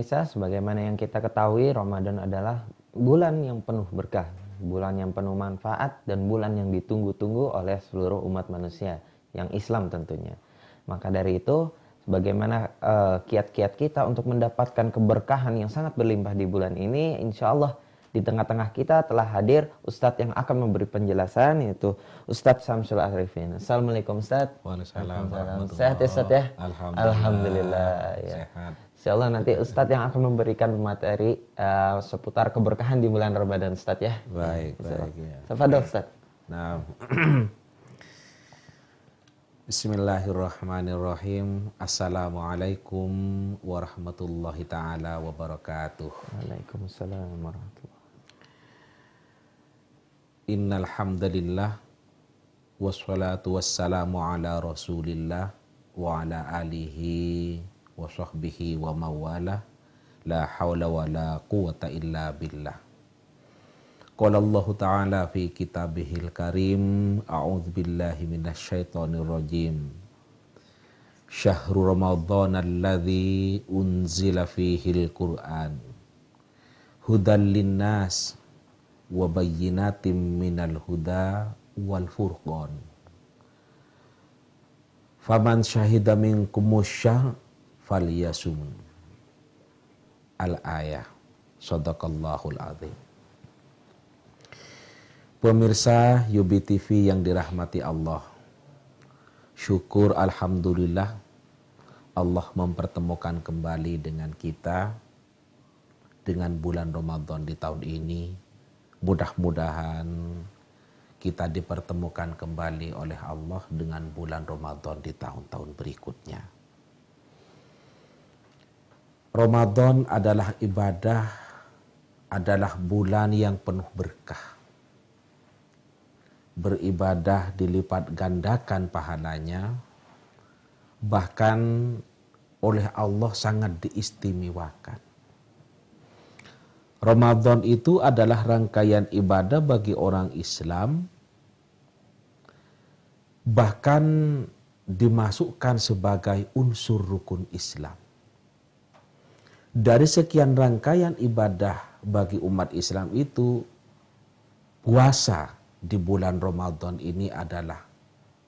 pemirsa, sebagaimana yang kita ketahui, Ramadan adalah bulan yang penuh berkah, bulan yang penuh manfaat, dan bulan yang ditunggu-tunggu oleh seluruh umat manusia, yang Islam tentunya. Maka dari itu, sebagaimana eh, kiat-kiat uh, kita untuk mendapatkan keberkahan yang sangat berlimpah di bulan ini, insya Allah di tengah-tengah kita telah hadir Ustadz yang akan memberi penjelasan yaitu Ustadz Samsul Arifin. Assalamualaikum Ustadz. Waalaikumsalam. Sehat ya Ustadz ya? Alhamdulillah. Alhamdulillah. Ya. Sehat. Insya Allah nanti Ustadz yang akan memberikan materi uh, seputar keberkahan di bulan Ramadan Ustadz ya. Baik, baik. Ya. Tafadhol Ustadz. Nah. Bismillahirrahmanirrahim. Assalamualaikum warahmatullahi taala wabarakatuh. Waalaikumsalam warahmatullahi. Innal hamdalillah wassalatu wassalamu ala Rasulillah wa ala alihi wa sahbihi wa mawala la hawla wa la quwata illa billah Qala Allah Ta'ala fi kitabihil karim A'udhu billahi minasyaitonir rajim Syahrul Ramadhan alladhi unzila fihil Qur'an Hudan linnas wa bayyinatim minal huda wal furqan Faman syahida minkumus syahr falyasum al ayah sadaqallahul azim Pemirsa Yubi TV yang dirahmati Allah Syukur Alhamdulillah Allah mempertemukan kembali dengan kita Dengan bulan Ramadan di tahun ini Mudah-mudahan kita dipertemukan kembali oleh Allah dengan bulan Ramadan di tahun-tahun berikutnya. Ramadan adalah ibadah, adalah bulan yang penuh berkah. Beribadah dilipat gandakan pahalanya, bahkan oleh Allah sangat diistimewakan. Ramadan itu adalah rangkaian ibadah bagi orang Islam, bahkan dimasukkan sebagai unsur rukun Islam dari sekian rangkaian ibadah bagi umat Islam itu puasa di bulan Ramadan ini adalah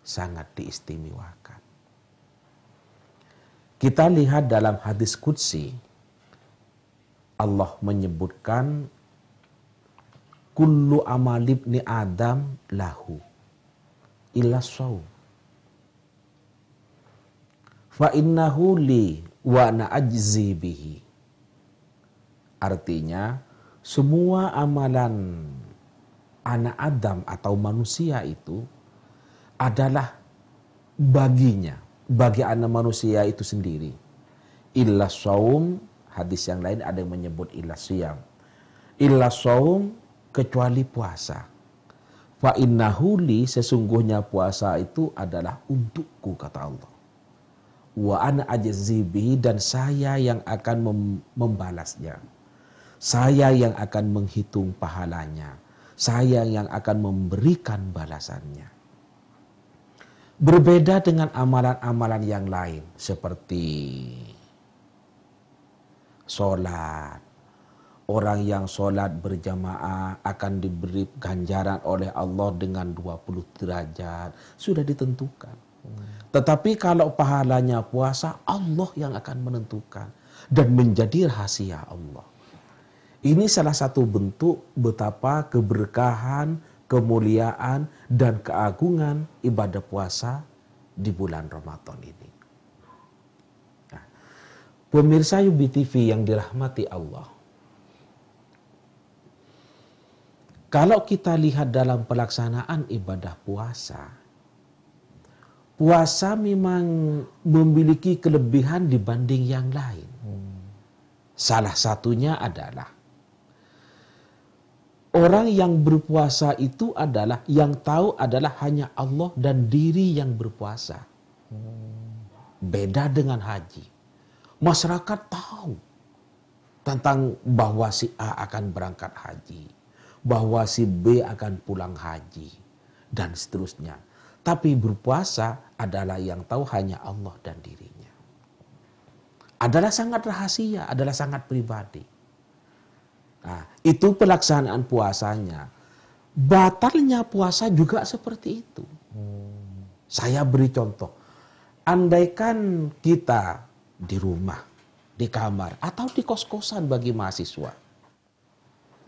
sangat diistimewakan. Kita lihat dalam hadis Qudsi, Allah menyebutkan kullu amal ibni adam lahu illa saw. fa innahu li wa ana ajzi bihi Artinya, semua amalan anak Adam atau manusia itu adalah baginya, bagi anak manusia itu sendiri. Illa saum, hadis yang lain ada yang menyebut illa siam. Illa saum, kecuali puasa. Fa innahuli sesungguhnya puasa itu adalah untukku, kata Allah wa ana ajzibi dan saya yang akan membalasnya. Saya yang akan menghitung pahalanya. Saya yang akan memberikan balasannya. Berbeda dengan amalan-amalan yang lain seperti sholat. Orang yang sholat berjamaah akan diberi ganjaran oleh Allah dengan 20 derajat. Sudah ditentukan. Tetapi kalau pahalanya puasa, Allah yang akan menentukan. Dan menjadi rahasia Allah. Ini salah satu bentuk betapa keberkahan, kemuliaan, dan keagungan ibadah puasa di bulan Ramadan ini. Nah, pemirsa UBTV yang dirahmati Allah, kalau kita lihat dalam pelaksanaan ibadah puasa, puasa memang memiliki kelebihan dibanding yang lain. Hmm. Salah satunya adalah Orang yang berpuasa itu adalah yang tahu adalah hanya Allah dan diri yang berpuasa. Beda dengan haji. Masyarakat tahu tentang bahwa si A akan berangkat haji, bahwa si B akan pulang haji dan seterusnya. Tapi berpuasa adalah yang tahu hanya Allah dan dirinya. Adalah sangat rahasia, adalah sangat pribadi. Nah, itu pelaksanaan puasanya. Batalnya puasa juga seperti itu. Hmm. Saya beri contoh. Andaikan kita di rumah, di kamar, atau di kos-kosan bagi mahasiswa.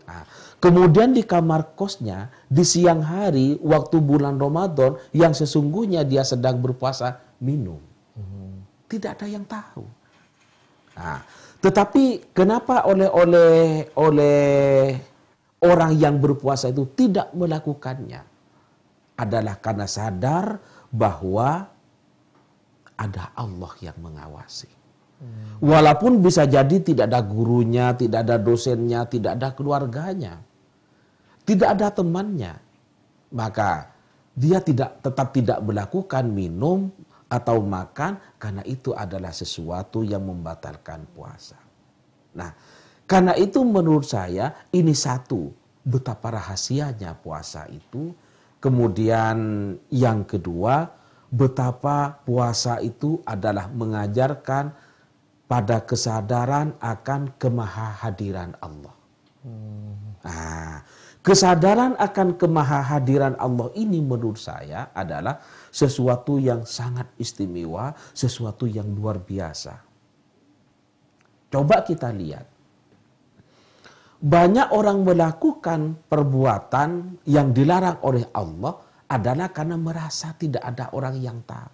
Nah, kemudian di kamar kosnya, di siang hari, waktu bulan Ramadan, yang sesungguhnya dia sedang berpuasa, minum. Hmm. Tidak ada yang tahu Nah, tetapi kenapa oleh oleh oleh orang yang berpuasa itu tidak melakukannya adalah karena sadar bahwa ada Allah yang mengawasi. Hmm. Walaupun bisa jadi tidak ada gurunya, tidak ada dosennya, tidak ada keluarganya, tidak ada temannya, maka dia tidak tetap tidak melakukan minum, atau makan karena itu adalah sesuatu yang membatalkan puasa. Nah, karena itu menurut saya ini satu betapa rahasianya puasa itu. Kemudian yang kedua, betapa puasa itu adalah mengajarkan pada kesadaran akan kemahahadiran Allah. Nah, kesadaran akan kemahahadiran Allah ini menurut saya adalah sesuatu yang sangat istimewa, sesuatu yang luar biasa. Coba kita lihat. Banyak orang melakukan perbuatan yang dilarang oleh Allah adalah karena merasa tidak ada orang yang tahu.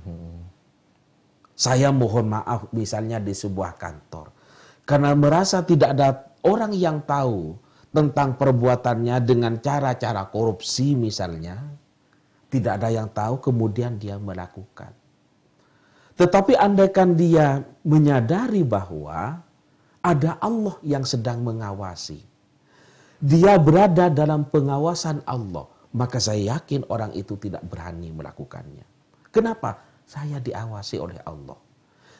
Hmm. Saya mohon maaf misalnya di sebuah kantor. Karena merasa tidak ada orang yang tahu tentang perbuatannya dengan cara-cara korupsi misalnya. Tidak ada yang tahu kemudian dia melakukan. Tetapi andaikan dia menyadari bahwa ada Allah yang sedang mengawasi. Dia berada dalam pengawasan Allah. Maka saya yakin orang itu tidak berani melakukannya. Kenapa? Saya diawasi oleh Allah.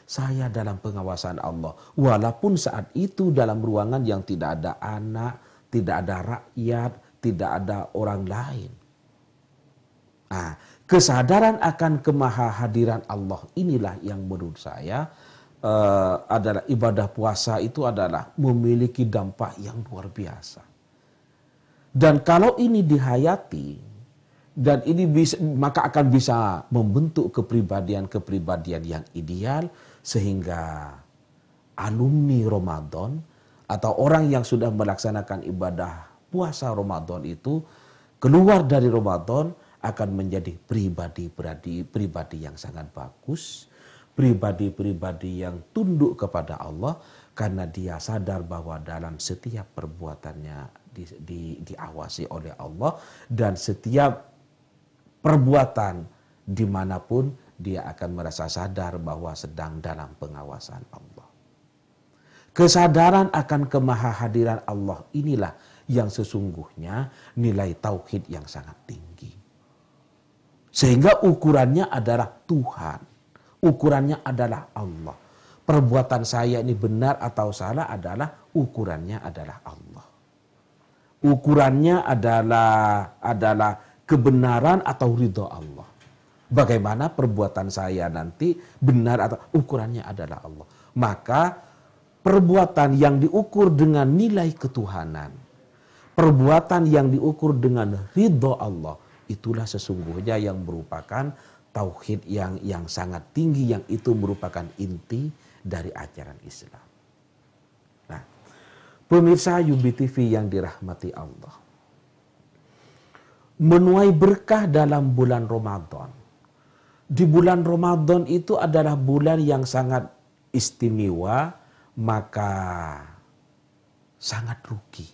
Saya dalam pengawasan Allah. Walaupun saat itu dalam ruangan yang tidak ada anak, tidak ada rakyat, tidak ada orang lain. Nah, kesadaran akan kemahahadiran Allah inilah yang menurut saya uh, adalah ibadah puasa itu adalah memiliki dampak yang luar biasa. Dan kalau ini dihayati dan ini bisa, maka akan bisa membentuk kepribadian-kepribadian yang ideal sehingga alumni Ramadan atau orang yang sudah melaksanakan ibadah puasa Ramadan itu keluar dari Ramadan akan menjadi pribadi-pribadi pribadi yang sangat bagus, pribadi-pribadi yang tunduk kepada Allah karena dia sadar bahwa dalam setiap perbuatannya di, di, diawasi oleh Allah dan setiap perbuatan dimanapun dia akan merasa sadar bahwa sedang dalam pengawasan Allah. Kesadaran akan kemahahadiran Allah inilah yang sesungguhnya nilai tauhid yang sangat tinggi. Sehingga ukurannya adalah Tuhan. Ukurannya adalah Allah. Perbuatan saya ini benar atau salah adalah ukurannya adalah Allah. Ukurannya adalah adalah kebenaran atau ridho Allah. Bagaimana perbuatan saya nanti benar atau ukurannya adalah Allah. Maka perbuatan yang diukur dengan nilai ketuhanan, perbuatan yang diukur dengan ridho Allah, itulah sesungguhnya yang merupakan tauhid yang yang sangat tinggi yang itu merupakan inti dari ajaran Islam. Nah, pemirsa Yubi TV yang dirahmati Allah. Menuai berkah dalam bulan Ramadan. Di bulan Ramadan itu adalah bulan yang sangat istimewa, maka sangat rugi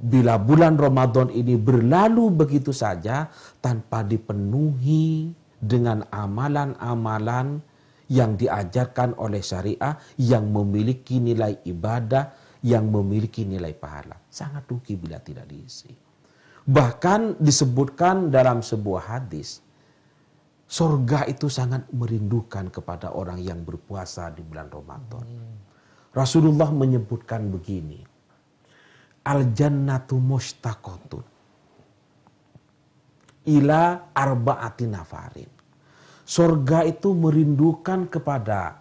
Bila bulan Ramadan ini berlalu begitu saja tanpa dipenuhi dengan amalan-amalan yang diajarkan oleh syariah yang memiliki nilai ibadah, yang memiliki nilai pahala. Sangat rugi bila tidak diisi. Bahkan disebutkan dalam sebuah hadis, surga itu sangat merindukan kepada orang yang berpuasa di bulan Ramadan. Rasulullah menyebutkan begini, al jannatu mustaqotun ila arba'ati nafarin. Surga itu merindukan kepada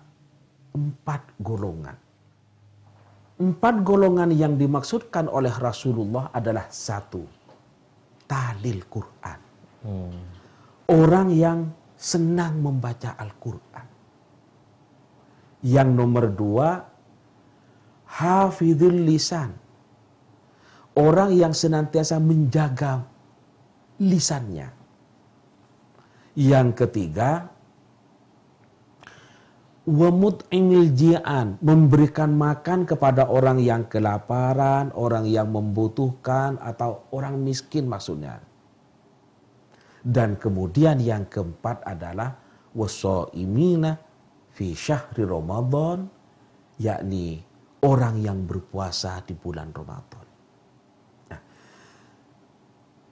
empat golongan. Empat golongan yang dimaksudkan oleh Rasulullah adalah satu, talil Quran. Hmm. Orang yang senang membaca Al-Quran. Yang nomor dua, hafidhul lisan Orang yang senantiasa menjaga lisannya. Yang ketiga, wamut jian memberikan makan kepada orang yang kelaparan, orang yang membutuhkan atau orang miskin maksudnya. Dan kemudian yang keempat adalah wasoimina fi syahri Ramadan yakni orang yang berpuasa di bulan Ramadan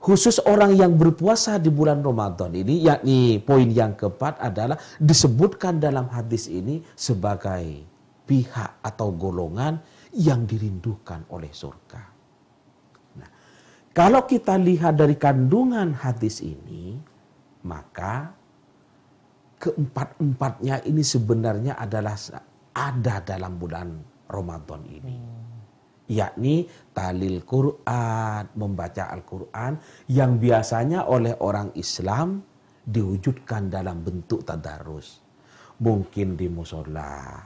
khusus orang yang berpuasa di bulan Ramadan ini, yakni poin yang keempat adalah disebutkan dalam hadis ini sebagai pihak atau golongan yang dirindukan oleh surga. Nah, kalau kita lihat dari kandungan hadis ini, maka keempat-empatnya ini sebenarnya adalah ada dalam bulan Ramadan ini. Hmm yakni talil Quran, membaca Al-Quran yang biasanya oleh orang Islam diwujudkan dalam bentuk tadarus. Mungkin di musola,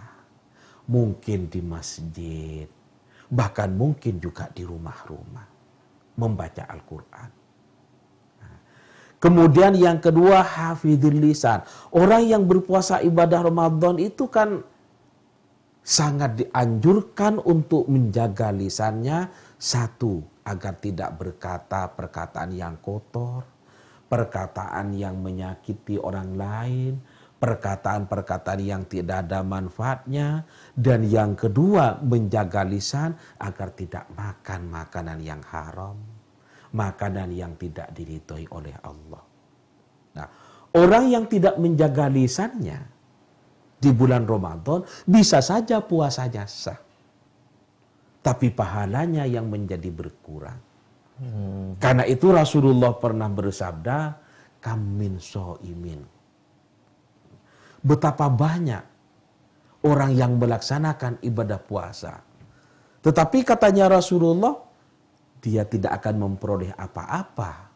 mungkin di masjid, bahkan mungkin juga di rumah-rumah membaca Al-Quran. Kemudian yang kedua hafidhul lisan. Orang yang berpuasa ibadah Ramadan itu kan sangat dianjurkan untuk menjaga lisannya satu agar tidak berkata perkataan yang kotor, perkataan yang menyakiti orang lain, perkataan-perkataan yang tidak ada manfaatnya dan yang kedua menjaga lisan agar tidak makan makanan yang haram, makanan yang tidak diridhoi oleh Allah. Nah, orang yang tidak menjaga lisannya di bulan Ramadan, bisa saja puasanya sah. Tapi pahalanya yang menjadi berkurang. Hmm. Karena itu Rasulullah pernah bersabda, kamin imin. Betapa banyak orang yang melaksanakan ibadah puasa. Tetapi katanya Rasulullah, dia tidak akan memperoleh apa-apa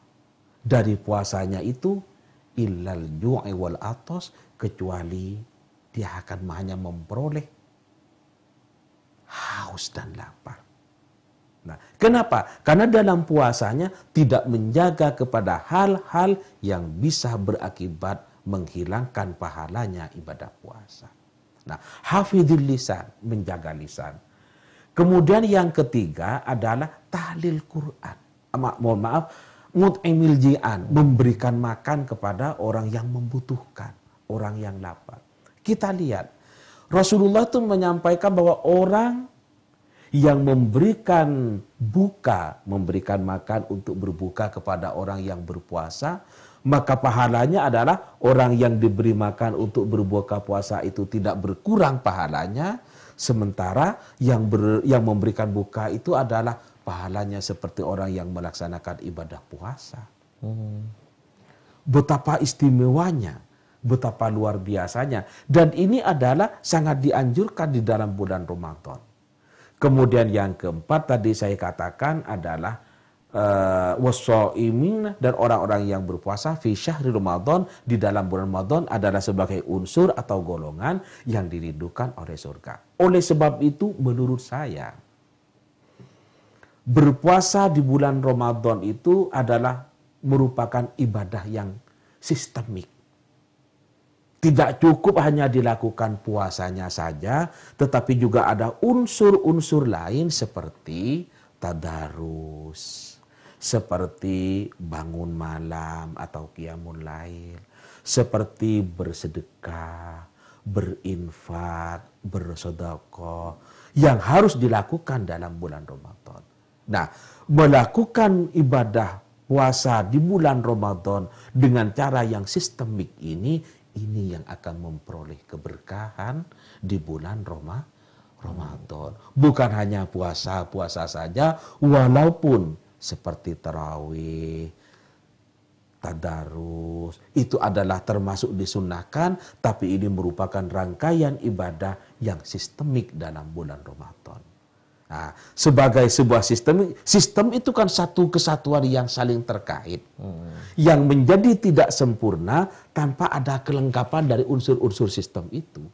dari puasanya itu illal ju'i wal atos kecuali dia akan hanya memperoleh haus dan lapar. Nah, kenapa? Karena dalam puasanya tidak menjaga kepada hal-hal yang bisa berakibat menghilangkan pahalanya ibadah puasa. Nah, hafidhul lisan, menjaga lisan. Kemudian yang ketiga adalah tahlil Quran. Ma mohon maaf, mut'imil ji'an, memberikan makan kepada orang yang membutuhkan, orang yang lapar. Kita lihat, Rasulullah itu menyampaikan bahwa orang yang memberikan buka, memberikan makan untuk berbuka kepada orang yang berpuasa, maka pahalanya adalah orang yang diberi makan untuk berbuka puasa itu tidak berkurang pahalanya, sementara yang ber, yang memberikan buka itu adalah pahalanya seperti orang yang melaksanakan ibadah puasa. Hmm. Betapa istimewanya betapa luar biasanya. Dan ini adalah sangat dianjurkan di dalam bulan Ramadan. Kemudian yang keempat tadi saya katakan adalah uh, dan orang-orang yang berpuasa fi syahri Ramadan di dalam bulan Ramadan adalah sebagai unsur atau golongan yang dirindukan oleh surga. Oleh sebab itu menurut saya berpuasa di bulan Ramadan itu adalah merupakan ibadah yang sistemik. Tidak cukup hanya dilakukan puasanya saja, tetapi juga ada unsur-unsur lain seperti tadarus, seperti bangun malam atau kiamun lain, seperti bersedekah, berinfak, bersodokoh yang harus dilakukan dalam bulan Ramadan. Nah, melakukan ibadah puasa di bulan Ramadan dengan cara yang sistemik ini ini yang akan memperoleh keberkahan di bulan Roma, Ramadan. Bukan hanya puasa-puasa saja, walaupun seperti terawih, tadarus, itu adalah termasuk disunahkan, tapi ini merupakan rangkaian ibadah yang sistemik dalam bulan Ramadan. Nah, sebagai sebuah sistem, sistem itu kan satu kesatuan yang saling terkait, hmm. yang menjadi tidak sempurna tanpa ada kelengkapan dari unsur-unsur sistem itu.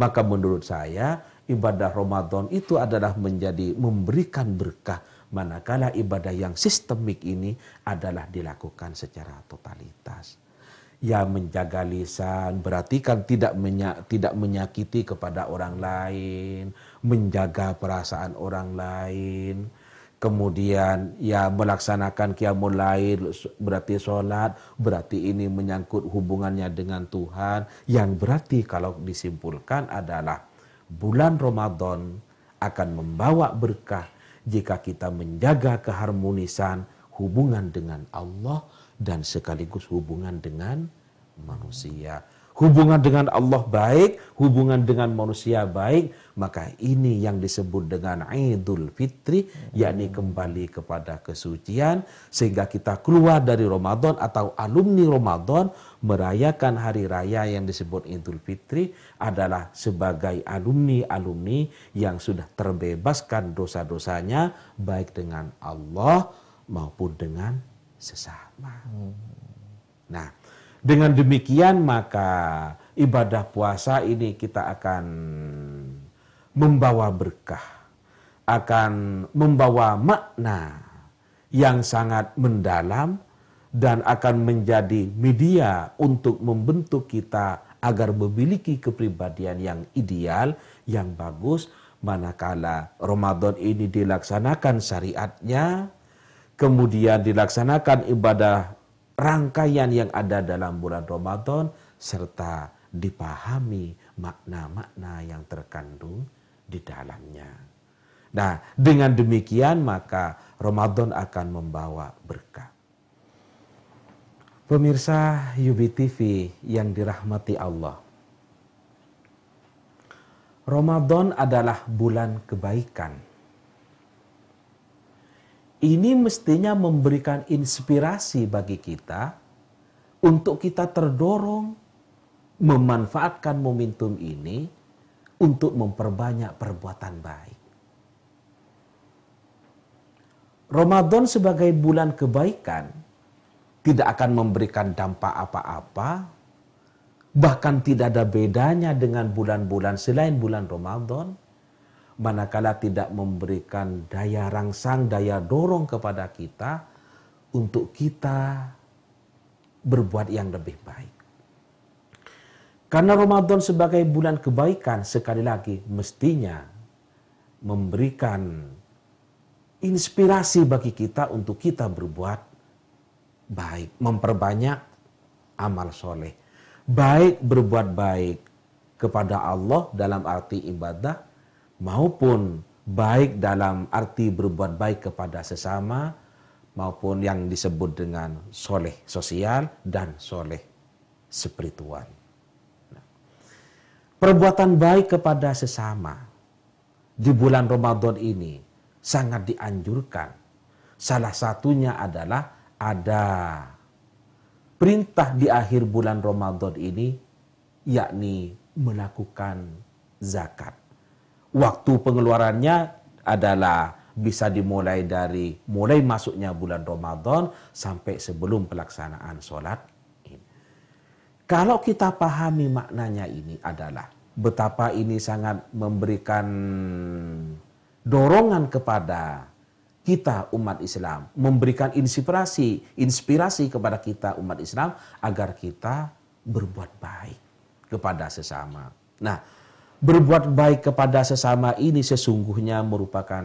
Maka menurut saya ibadah Ramadan itu adalah menjadi memberikan berkah manakala ibadah yang sistemik ini adalah dilakukan secara totalitas ya menjaga lisan berarti kan tidak menyak, tidak menyakiti kepada orang lain, menjaga perasaan orang lain. Kemudian ya melaksanakan kiamul lain berarti sholat, berarti ini menyangkut hubungannya dengan Tuhan yang berarti kalau disimpulkan adalah bulan Ramadan akan membawa berkah jika kita menjaga keharmonisan hubungan dengan Allah dan sekaligus hubungan dengan manusia. Hubungan dengan Allah baik, hubungan dengan manusia baik, maka ini yang disebut dengan Idul Fitri, yakni kembali kepada kesucian, sehingga kita keluar dari Ramadan atau alumni Ramadan, merayakan hari raya yang disebut Idul Fitri adalah sebagai alumni-alumni yang sudah terbebaskan dosa-dosanya, baik dengan Allah maupun dengan sesama. Hmm. Nah, dengan demikian maka ibadah puasa ini kita akan membawa berkah, akan membawa makna yang sangat mendalam dan akan menjadi media untuk membentuk kita agar memiliki kepribadian yang ideal, yang bagus, manakala Ramadan ini dilaksanakan syariatnya, kemudian dilaksanakan ibadah rangkaian yang ada dalam bulan Ramadan serta dipahami makna-makna yang terkandung di dalamnya. Nah, dengan demikian maka Ramadan akan membawa berkah. Pemirsa Yubi TV yang dirahmati Allah. Ramadan adalah bulan kebaikan ini mestinya memberikan inspirasi bagi kita untuk kita terdorong memanfaatkan momentum ini untuk memperbanyak perbuatan baik. Ramadan sebagai bulan kebaikan tidak akan memberikan dampak apa-apa, bahkan tidak ada bedanya dengan bulan-bulan selain bulan Ramadan manakala tidak memberikan daya rangsang, daya dorong kepada kita untuk kita berbuat yang lebih baik. Karena Ramadan sebagai bulan kebaikan, sekali lagi mestinya memberikan inspirasi bagi kita untuk kita berbuat baik, memperbanyak amal soleh. Baik berbuat baik kepada Allah dalam arti ibadah, maupun baik dalam arti berbuat baik kepada sesama maupun yang disebut dengan soleh sosial dan soleh spiritual. Nah, perbuatan baik kepada sesama di bulan Ramadan ini sangat dianjurkan. Salah satunya adalah ada perintah di akhir bulan Ramadan ini yakni melakukan zakat waktu pengeluarannya adalah bisa dimulai dari mulai masuknya bulan Ramadan sampai sebelum pelaksanaan sholat. Kalau kita pahami maknanya ini adalah betapa ini sangat memberikan dorongan kepada kita umat Islam, memberikan inspirasi, inspirasi kepada kita umat Islam agar kita berbuat baik kepada sesama. Nah, berbuat baik kepada sesama ini sesungguhnya merupakan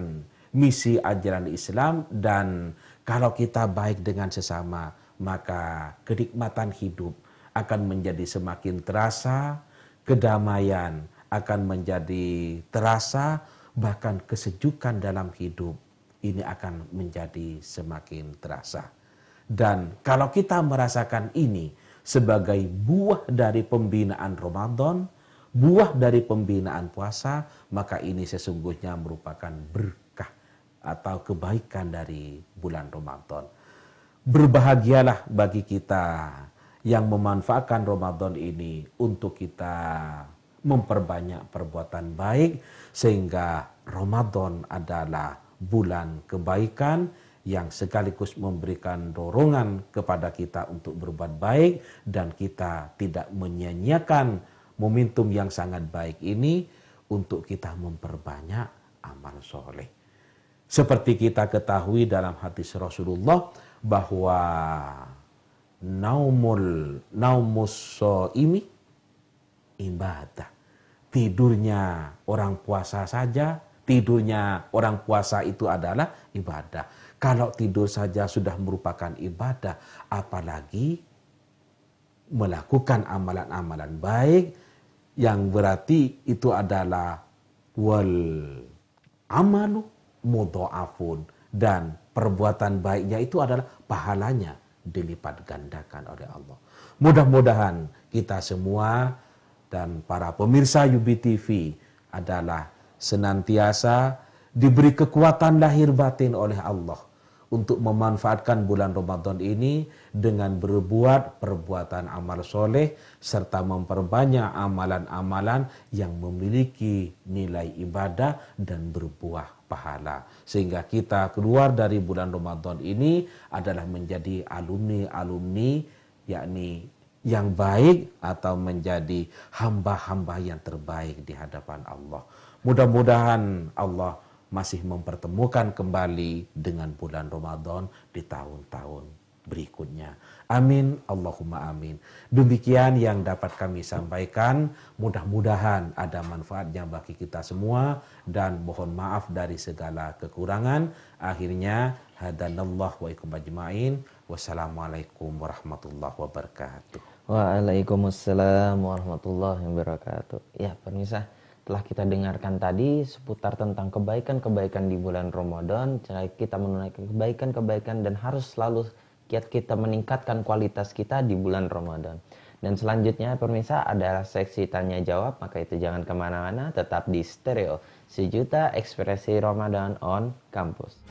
misi ajaran Islam dan kalau kita baik dengan sesama maka kenikmatan hidup akan menjadi semakin terasa, kedamaian akan menjadi terasa, bahkan kesejukan dalam hidup ini akan menjadi semakin terasa. Dan kalau kita merasakan ini sebagai buah dari pembinaan Ramadan, buah dari pembinaan puasa, maka ini sesungguhnya merupakan berkah atau kebaikan dari bulan Ramadan. Berbahagialah bagi kita yang memanfaatkan Ramadan ini untuk kita memperbanyak perbuatan baik sehingga Ramadan adalah bulan kebaikan yang sekaligus memberikan dorongan kepada kita untuk berbuat baik dan kita tidak menyia momentum yang sangat baik ini untuk kita memperbanyak amal soleh. Seperti kita ketahui dalam hadis Rasulullah bahwa naumul naumus ini ibadah. Tidurnya orang puasa saja, tidurnya orang puasa itu adalah ibadah. Kalau tidur saja sudah merupakan ibadah, apalagi melakukan amalan-amalan baik yang berarti itu adalah wal amalu mudha'afun dan perbuatan baiknya itu adalah pahalanya dilipat gandakan oleh Allah. Mudah-mudahan kita semua dan para pemirsa Yubi TV adalah senantiasa diberi kekuatan lahir batin oleh Allah untuk memanfaatkan bulan Ramadan ini dengan berbuat perbuatan amal soleh serta memperbanyak amalan-amalan yang memiliki nilai ibadah dan berbuah pahala. Sehingga kita keluar dari bulan Ramadan ini adalah menjadi alumni-alumni yakni yang baik atau menjadi hamba-hamba yang terbaik di hadapan Allah. Mudah-mudahan Allah masih mempertemukan kembali dengan bulan Ramadan di tahun-tahun berikutnya. Amin, Allahumma amin. Demikian yang dapat kami sampaikan. Mudah-mudahan ada manfaatnya bagi kita semua dan mohon maaf dari segala kekurangan. Akhirnya hadanallah wa ikum ajmain. Wassalamualaikum warahmatullahi wabarakatuh. Waalaikumsalam warahmatullahi wabarakatuh. Ya, permisah telah kita dengarkan tadi seputar tentang kebaikan-kebaikan di bulan Ramadan, cara kita menunaikan kebaikan-kebaikan dan harus selalu kiat kita meningkatkan kualitas kita di bulan Ramadan. Dan selanjutnya pemirsa adalah seksi tanya jawab, maka itu jangan kemana-mana, tetap di stereo. Sejuta ekspresi Ramadan on kampus.